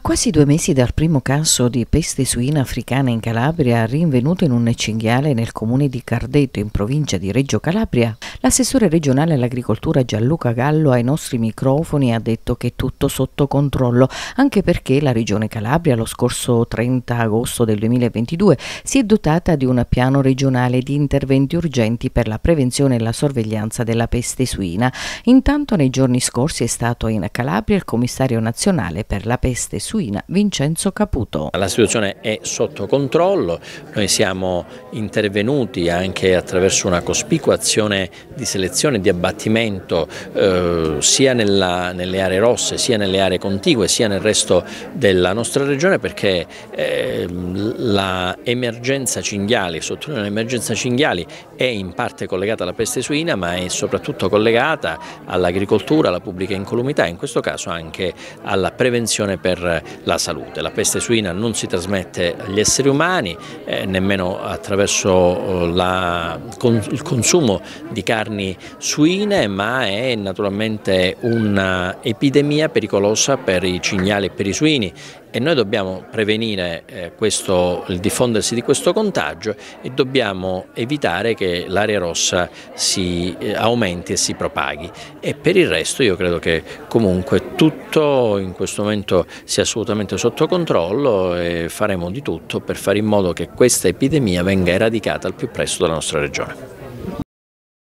A quasi due mesi dal primo caso di peste suina africana in Calabria, rinvenuto in un cinghiale nel comune di Cardeto in provincia di Reggio Calabria, L'assessore regionale all'agricoltura Gianluca Gallo ai nostri microfoni ha detto che è tutto sotto controllo, anche perché la regione Calabria lo scorso 30 agosto del 2022 si è dotata di un piano regionale di interventi urgenti per la prevenzione e la sorveglianza della peste suina. Intanto nei giorni scorsi è stato in Calabria il commissario nazionale per la peste suina Vincenzo Caputo. La situazione è sotto controllo, noi siamo intervenuti anche attraverso una cospicua azione di selezione e di abbattimento eh, sia nella, nelle aree rosse, sia nelle aree contigue, sia nel resto della nostra regione perché eh, l'emergenza cinghiali, sottolineo l'emergenza cinghiali, è in parte collegata alla peste suina ma è soprattutto collegata all'agricoltura, alla pubblica incolumità e in questo caso anche alla prevenzione per la salute. La peste suina non si trasmette agli esseri umani, eh, nemmeno attraverso eh, la, con, il consumo di carne carni suine, ma è naturalmente un'epidemia pericolosa per i cignali e per i suini e noi dobbiamo prevenire eh, questo, il diffondersi di questo contagio e dobbiamo evitare che l'area rossa si eh, aumenti e si propaghi e per il resto io credo che comunque tutto in questo momento sia assolutamente sotto controllo e faremo di tutto per fare in modo che questa epidemia venga eradicata al più presto dalla nostra regione.